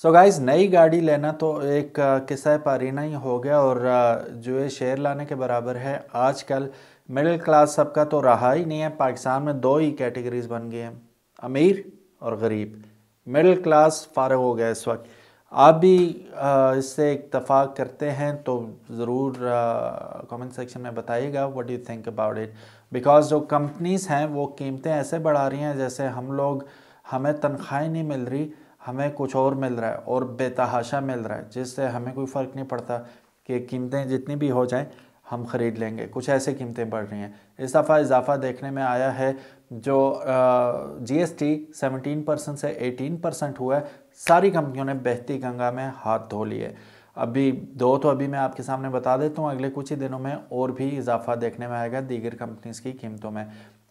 सो so guys नई गाड़ी लेना तो एक किस्सा पारीना ही हो गया और जो है शेयर लाने के बराबर है आजकल मिडिल क्लास सबका तो रहा ही नहीं है पाकिस्तान में दो ही कैटेगरीज बन गई हैं अमीर और गरीब मिडिल क्लास फारग हो गया इस वक्त आप भी इससे इतफाक़ करते हैं तो ज़रूर कमेंट सेक्शन में बताइएगा what do think about it because जो कंपनीज़ हैं वो कीमतें ऐसे बढ़ा रही हैं जैसे हम लोग हमें तनख्वाही नहीं मिल रही हमें कुछ और मिल रहा है और बेतहाशा मिल रहा है जिससे हमें कोई फ़र्क नहीं पड़ता कि कीमतें जितनी भी हो जाएं हम ख़रीद लेंगे कुछ ऐसे कीमतें बढ़ रही हैं इस दफ़ा इजाफा देखने में आया है जो जीएसटी 17 परसेंट से 18 परसेंट हुआ है सारी कंपनियों ने बहती गंगा में हाथ धो लिए अभी दो तो अभी मैं आपके सामने बता देता हूँ अगले कुछ ही दिनों में और भी इजाफा देखने में आएगा दीगर कंपनीज़ की कीमतों में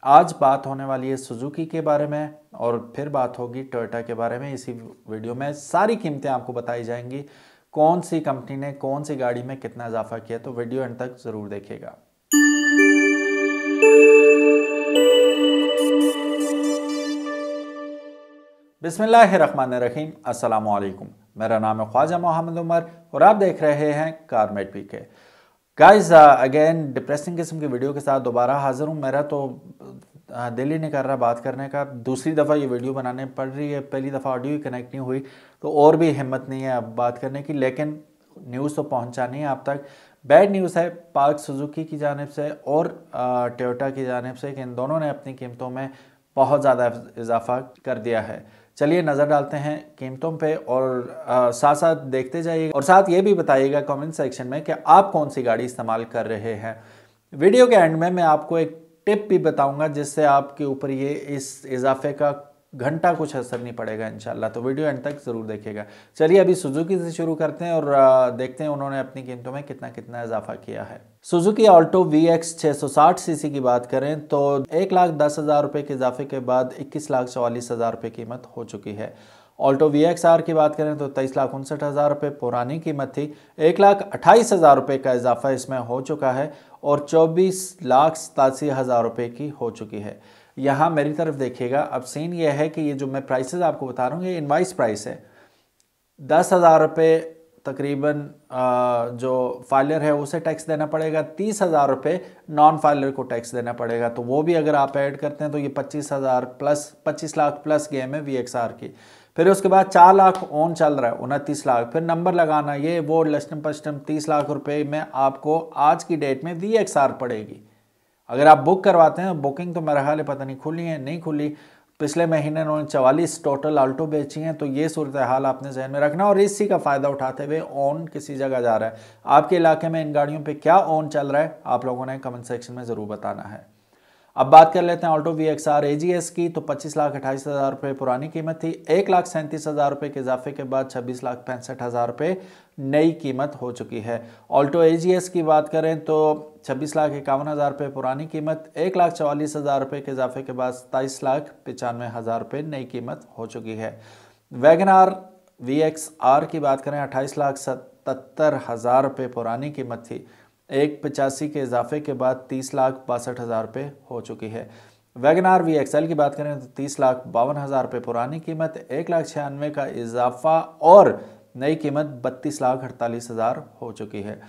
आज बात होने वाली है सुजुकी के बारे में और फिर बात होगी टोयोटा के बारे में इसी वीडियो में सारी कीमतें आपको बताई जाएंगी कौन सी कंपनी ने कौन सी गाड़ी में कितना इजाफा किया तो वीडियो एंड तक ज़रूर देखेगा बिसमान रहीम मेरा नाम है ख्वाजा मोहम्मद उमर और आप देख रहे हैं CarMate P K guys again depressing किस्म की वीडियो के साथ दोबारा हाजिर हूँ मेरा तो uh, दिल ही नहीं कर रहा बात करने का दूसरी दफ़ा ये वीडियो बनाने पड़ रही है पहली दफ़ा ऑडियो ही कनेक्ट नहीं हुई तो और भी हिम्मत नहीं है अब बात करने की लेकिन न्यूज़ तो पहुँचानी है आप तक बैड न्यूज़ है पार्क सुजुकी की जानब से और टोयोटा uh, की जानब से कि इन दोनों ने अपनी कीमतों में बहुत ज़्यादा इजाफा कर दिया है चलिए नज़र डालते हैं कीमतों पे और आ, साथ साथ देखते जाइए और साथ ये भी बताइएगा कमेंट सेक्शन में कि आप कौन सी गाड़ी इस्तेमाल कर रहे हैं वीडियो के एंड में मैं आपको एक टिप भी बताऊंगा जिससे आपके ऊपर ये इस इजाफे का घंटा कुछ असर नहीं पड़ेगा इंशाल्लाह तो वीडियो एंड तक ज़रूर देखिएगा चलिए अभी सुजुकी से शुरू करते हैं और देखते हैं उन्होंने अपनी कीमतों में कितना कितना इजाफा किया है सुजुकी ऑल्टो वी एक्स छः सौ साठ सी की बात करें तो एक लाख दस हज़ार रुपये के इजाफे के बाद इक्कीस लाख चौवालीस हज़ार रुपये कीमत हो चुकी है ऑल्टो वी एक्स आर की बात करें तो तेईस लाख उनसठ हज़ार रुपये पुरानी कीमत थी एक लाख अट्ठाईस हज़ार रुपये का इजाफा इसमें हो चुका है और चौबीस लाख सतासी हज़ार रुपये की हो चुकी है यहाँ मेरी तरफ देखिएगा अब सीन ये है कि ये जो मैं प्राइसेस आपको बता रहा हूँ ये इनवाइस प्राइस है दस हज़ार रुपये तकरीबन जो फाइलर है उसे टैक्स देना पड़ेगा तीस हज़ार रुपये नॉन फाइलर को टैक्स देना पड़ेगा तो वो भी अगर आप ऐड करते हैं तो ये पच्चीस हज़ार प्लस पच्चीस लाख प्लस गेम है वी एक्स आर की फिर उसके बाद चार लाख ओन चल रहा है उनतीस लाख फिर नंबर लगाना ये वो लस्टम पस्टम तीस लाख रुपये में आपको आज की डेट में वी एक्स आर पड़ेगी अगर आप बुक करवाते हैं बुकिंग तो मेरा हाल है पता नहीं खुली है नहीं खुली पिछले महीने उन्होंने चवालीस टोटल आल्टो बेची हैं तो ये सूरत हाल आपने जहन में रखना और इसी का फ़ायदा उठाते हुए ऑन किसी जगह जा रहा है आपके इलाके में इन गाड़ियों पे क्या ऑन चल रहा है आप लोगों ने कमेंट सेक्शन में ज़रूर बताना है अब बात कर लेते हैं Alto V X R A G S की तो पच्चीस लाख अट्ठाईस हज़ार रुपये पुरानी कीमत थी एक लाख सैंतीस हज़ार रुपये के इजाफे के बाद छब्बीस लाख पैंसठ हज़ार रुपये नई कीमत हो चुकी है ऑल्टो ए जी एस की बात करें तो छब्बीस लाख इक्यावन हज़ार रुपये पुरानी कीमत एक लाख चवालीस हज़ार रुपये के इजाफे के बाद सताईस लाख पचानवे हज़ार रुपये नई कीमत हो चुकी है Wagon R V X R की बात करें अट्ठाईस लाख सतर हज़ार रुपये पुरानी कीमत थी एक पचासी के इजाफे के बाद तीस लाख बासठ हज़ार रुपये हो चुकी है वैगन आर वी एक्सएल की बात करें तो तीस लाख बावन हज़ार रुपये पुरानी कीमत एक लाख छियानवे का इजाफा और नई कीमत बत्तीस लाख अड़तालीस हज़ार हो चुकी है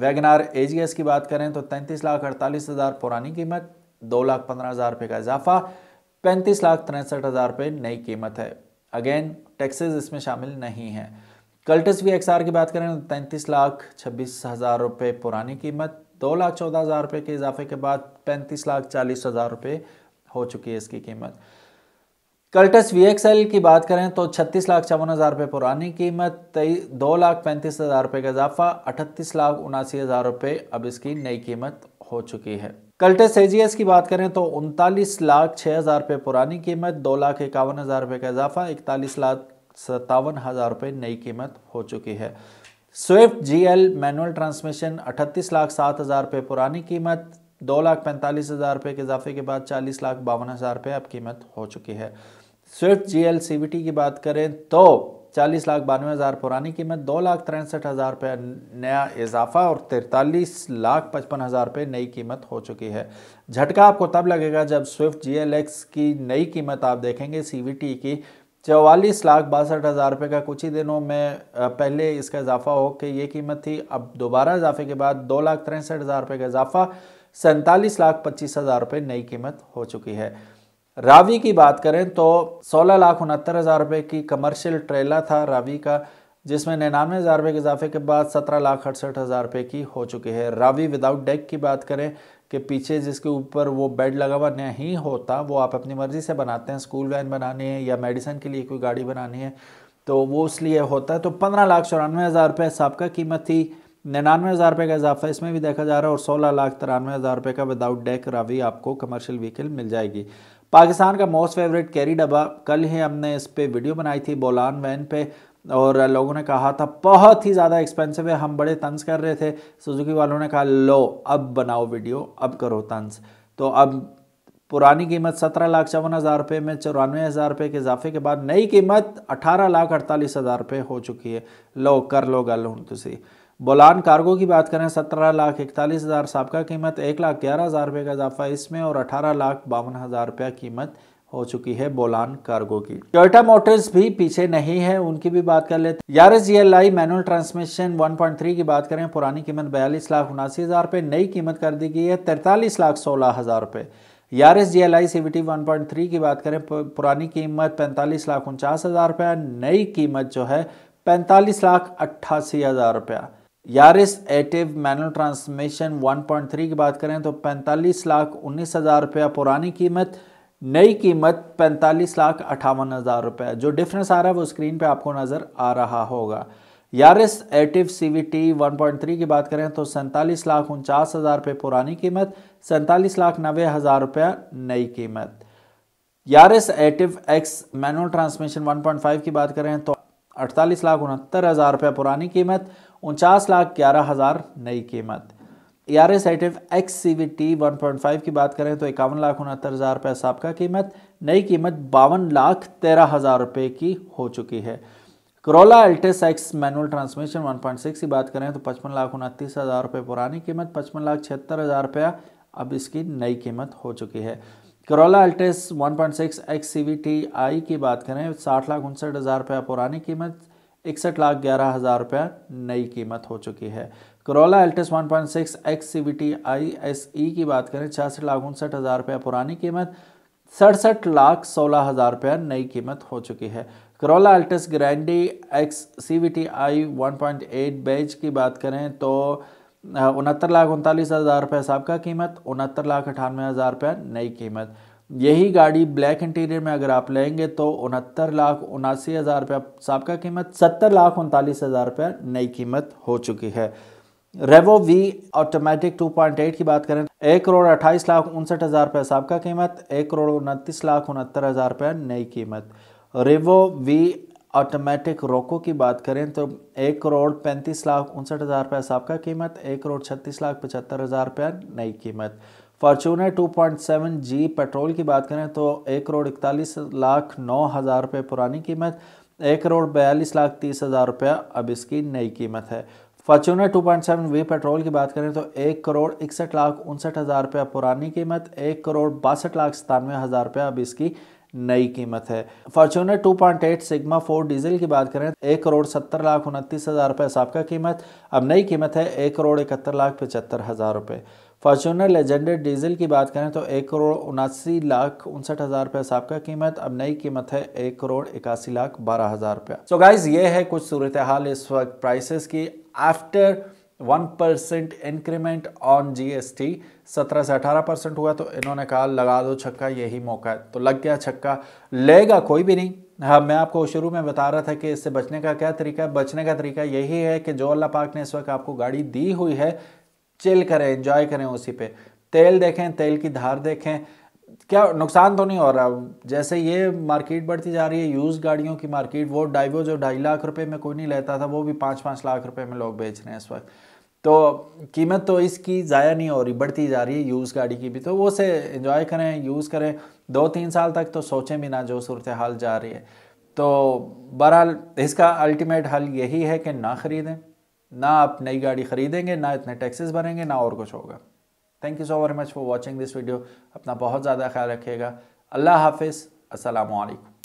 वैगन आर एच एस की बात करें तो तैंतीस लाख अड़तालीस हज़ार पुरानी कीमत दो लाख पंद्रह हज़ार रुपये का इजाफा पैंतीस लाख तिरसठ हज़ार रुपये नई कीमत है अगेन टैक्सेस इसमें शामिल नहीं हैं कल्टस वी एक्स आर की बात करें तो तैंतीस लाख छब्बीस हज़ार रुपये पुरानी कीमत दो लाख चौदह हज़ार रुपये के इजाफे के बाद पैंतीस लाख चालीस हज़ार रुपये हो चुकी है इसकी कीमत कल्टस वी की बात करें तो छत्तीस लाख चौवन हज़ार रुपये पुरानी कीमत दो लाख पैंतीस हज़ार रुपये का इजाफा अठतीस लाख उनासी हज़ार रुपये अब इसकी नई कीमत हो चुकी है कल्टस एजीएस की बात करें तो उनतालीस लाख छः हज़ार रुपये पुरानी कीमत दो लाख इक्यावन हज़ार रुपये का इजाफा इकतालीस लाख सत्तावन हज़ार रुपये नई कीमत हो चुकी है स्विफ्ट जीएल मैनुअल ट्रांसमिशन अठतीस लाख सात हज़ार रुपये पुरानी कीमत दो लाख पैंतालीस हज़ार रुपये के इजाफे के बाद चालीस लाख बावन हज़ार रुपये अब कीमत हो चुकी है स्विफ्ट जीएल टी की बात करें तो चालीस लाख बानवे हज़ार पुरानी कीमत दो लाख तिरसठ हज़ार रुपये नया इजाफा और तिरतालीस लाख पचपन हज़ार रुपये नई कीमत हो चुकी है झटका आपको तब लगेगा जब स्विफ्ट जी एल एक्स की नई कीमत आप देखेंगे सी की चवालीस लाख बासठ हज़ार रुपये का कुछ ही दिनों में पहले इसका इजाफा हो कि ये कीमत थी अब दोबारा इजाफे के बाद दो लाख तिरसठ हज़ार रुपये का इजाफा सैंतालीस लाख पच्चीस हज़ार रुपये नई कीमत हो चुकी है रावी की बात करें तो सोलह लाख उनहत्तर हज़ार रुपये की कमर्शियल ट्रेला था रावी का जिसमें निन्यानवे हज़ार रुपये के इजाफे के बाद सत्रह लाख अड़सठ हज़ार रुपये की हो चुकी है रावी विदाउट डेक की बात करें के पीछे जिसके ऊपर वो बेड लगा हुआ नहीं होता वो आप अपनी मर्ज़ी से बनाते हैं स्कूल वैन बनानी है या मेडिसिन के लिए कोई गाड़ी बनानी है तो वो इसलिए होता है तो पंद्रह लाख चौरानवे हज़ार रुपये सबका कीमत थी निन्यानवे हज़ार रुपये का इजाफा इसमें भी देखा जा रहा है और सोलह लाख तिरानवे हज़ार रुपये का विदाउट डेक रावी आपको कमर्शियल व्हीकल मिल जाएगी पाकिस्तान का मोस्ट फेवरेट कैरी डब्बा कल ही हमने इस पर वीडियो बनाई थी बोलान वैन पे और लोगों ने कहा था बहुत ही ज़्यादा एक्सपेंसिव है हम बड़े तंज कर रहे थे सुजुकी वालों ने कहा लो अब बनाओ वीडियो अब करो तंज तो अब पुरानी कीमत सत्रह लाख चौवन हज़ार रुपये में चौरानवे हज़ार रुपये के इजाफे के बाद नई कीमत अठारह लाख अड़तालीस हज़ार रुपये हो चुकी है लो कर लो गल हूँ तुसी बोलान कार्गो की बात करें सत्रह लाख इकतालीस हज़ार सबका कीमत एक लाख ग्यारह हज़ार रुपये का इजाफा इसमें और अठारह लाख बावन हज़ार रुपया कीमत हो चुकी है बोलान कार्गो की टोयोटा मोटर्स भी पीछे नहीं है उनकी भी बात कर लेते यारस आई मैनुअल ट्रांसमिशन 1.3 की बात करें पुरानी कीमत बयालीस लाख उनासी हज़ार रुपये नई कीमत कर दी गई है तैंतालीस लाख सोलह हज़ार रुपये Yaris G L I C V T one point three की बात करें पुरानी कीमत पैंतालीस लाख उनचास हज़ार रुपया नई कीमत जो है पैंतालीस लाख अट्ठासी हज़ार रुपया यारिस एटिव मैनुअल ट्रांसमिशन 1.3 की बात करें तो पैंतालीस लाख उन्नीस हज़ार रुपया पुरानी कीमत नई कीमत पैंतालीस लाख अट्ठावन हज़ार रुपये जो डिफरेंस आ रहा है वो स्क्रीन पे आपको नज़र आ रहा होगा Yaris Ativ C V T one point three की बात करें तो सैंतालीस लाख उनचास हज़ार रुपये पुरानी कीमत सैंतालीस लाख नबे हज़ार रुपया नई कीमत Yaris Ativ X manual transmission 1.5 की बात करें तो अड़तालीस लाख उनहत्तर हज़ार रुपये पुरानी कीमत उनचास लाख ग्यारह हज़ार नई कीमत E R S item X C V T one point five की बात करें तो इक्यावन लाख उनहत्तर हज़ार रुपये सबका कीमत नई कीमत बावन लाख तेरह हज़ार रुपये की हो चुकी है Corolla Altis X manual transmission 1.6 की बात करें तो पचपन लाख उनतीस हज़ार रुपये पुरानी कीमत पचपन लाख छिहत्तर हज़ार रुपया अब इसकी नई कीमत हो चुकी है Corolla Altis 1.6 point six X C V T I की बात करें साठ लाख उनसठ हज़ार रुपया पुरानी कीमत इकसठ लाख ग्यारह हज़ार रुपया नई कीमत हो चुकी है Corolla Altis 1.6 point six X C B T I S E की बात करें छियासठ लाख उनसठ हज़ार रुपया पुरानी कीमत सड़सठ लाख सोलह हज़ार रुपया नई कीमत हो चुकी है Corolla Altis Grande X C V T I one point eight beige की बात करें तो उनहत्तर लाख उनतालीस हज़ार रुपये सबका कीमत उनहत्तर लाख अठानवे हज़ार रुपया नई कीमत यही गाड़ी ब्लैक इंटीरियर में अगर आप लेंगे तो उनहत्तर लाख उनासी हज़ार रुपया सबका कीमत सत्तर लाख उनतालीस हज़ार रुपया नई कीमत हो चुकी है रेवो वी ऑटोमेटिक 2.8 की बात करें एक करोड़ अट्ठाईस लाख उनसठ हज़ार रुपये सबका कीमत एक करोड़ उनतीस लाख उनहत्तर हज़ार रुपये नई कीमत रेवो वी ऑटोमेटिक रोको की बात करें तो एक करोड़ पैंतीस लाख उनसठ हज़ार रुपये सबका कीमत एक करोड़ छत्तीस लाख पचहत्तर हज़ार रुपये नई कीमत फॉर्चूनर 2.7 जी पेट्रोल की बात करें तो एक करोड़ इकतालीस लाख नौ हज़ार रुपये पुरानी कीमत एक करोड़ बयालीस लाख तीस हज़ार रुपया अब इसकी नई कीमत है फॉर्चूनर 2.7 वी पेट्रोल की बात करें तो एक करोड़ इकसठ लाख उनसठ हज़ार रुपया पुरानी कीमत एक करोड़ बासठ लाख सतानवे हज़ार रुपया अब इसकी नई कीमत है फॉर्चूनर 2.8 सिग्मा फोर डीजल की बात करें एक करोड़ सत्तर लाख उनतीस हज़ार रुपये सबका कीमत अब नई कीमत है एक करोड़ इकहत्तर लाख पचहत्तर हज़ार रुपये फॉर्चूनर लेजेंडर डीजल की बात करें तो एक करोड़ उनासी लाख उनसठ हज़ार रुपये सबका कीमत अब नई कीमत है एक करोड़ इक्यासी लाख बारह हज़ार रुपया सो गाइज ये है कुछ सूरत हाल इस वक्त प्राइसेस की after one percent increment on GST सत्रह से अठारह परसेंट हुआ तो इन्होंने कहा लगा दो छक्का यही मौका है तो लग गया छक्का लेगा कोई भी नहीं हाँ मैं आपको शुरू में बता रहा था कि इससे बचने का क्या तरीका है बचने का तरीका यही है कि जो अल्लाह पाक ने इस वक्त आपको गाड़ी दी हुई है चिल करें एंजॉय करें उसी पे तेल देखें तेल की धार देखें क्या नुकसान तो नहीं हो रहा जैसे ये मार्केट बढ़ती जा रही है यूज़ गाड़ियों की मार्केट वो डाइवो जो ढाई लाख रुपए में कोई नहीं लेता था वो भी पाँच पाँच लाख रुपए में लोग बेच रहे हैं इस वक्त तो कीमत तो इसकी ज़ाया नहीं हो रही बढ़ती जा रही है यूज़ गाड़ी की भी तो वो से इन्जॉय करें यूज़ करें दो तीन साल तक तो सोचें भी ना जो सूरत हाल जा रही है तो बहरहाल इसका अल्टीमेट हल यही है कि ना ख़रीदें ना आप नई गाड़ी ख़रीदेंगे ना इतने टैक्सेस भरेंगे ना और कुछ होगा thank you so very much for watching this video अपना बहुत ज़्यादा ख्याल रखिएगा अल्लाह हाफिज़ असलकम